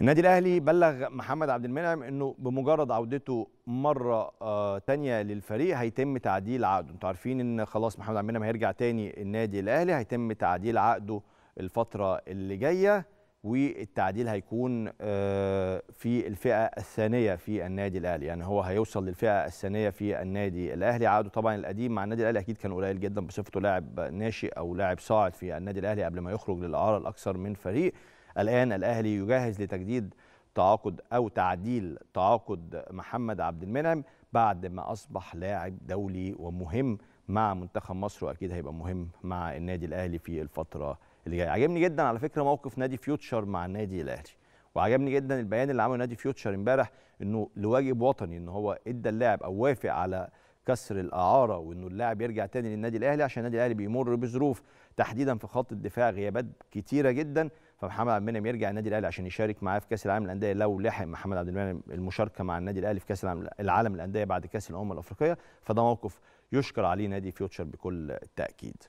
النادي الاهلي بلغ محمد عبد المنعم انه بمجرد عودته مره آه، تانية للفريق هيتم تعديل عقده انتوا عارفين ان خلاص محمد عبد المنعم هيرجع تاني النادي الاهلي هيتم تعديل عقده الفتره اللي جايه والتعديل هيكون آه، في الفئه الثانيه في النادي الاهلي يعني هو هيوصل للفئه الثانيه في النادي الاهلي عقده طبعا القديم مع النادي الاهلي اكيد كان قليل جدا بصفته لاعب ناشئ او لاعب صاعد في النادي الاهلي قبل ما يخرج للاعاره الاكثر من فريق الآن الأهلي يجهز لتجديد تعاقد أو تعديل تعاقد محمد عبد المنعم بعد ما أصبح لاعب دولي ومهم مع منتخب مصر وأكيد هيبقى مهم مع النادي الأهلي في الفترة اللي جايه عجبني جدا على فكره موقف نادي فيوتشر مع النادي الاهلي وعجبني جدا البيان اللي عمله نادي فيوتشر امبارح انه لواجب وطني ان هو ادى اللاعب او وافق على كسر الاعاره وانه اللاعب يرجع تاني للنادي الاهلي عشان النادي الاهلي بيمر بظروف تحديدا في خط الدفاع غيابات كتيره جدا فمحمد عبد المنعم يرجع النادي الاهلي عشان يشارك معاه في كاس العالم للانديه لو لحق محمد عبد المنعم المشاركه مع النادي الاهلي في كاس العالم للانديه بعد كاس الامم الافريقيه فده موقف يشكر عليه نادي فيوتشر بكل التاكيد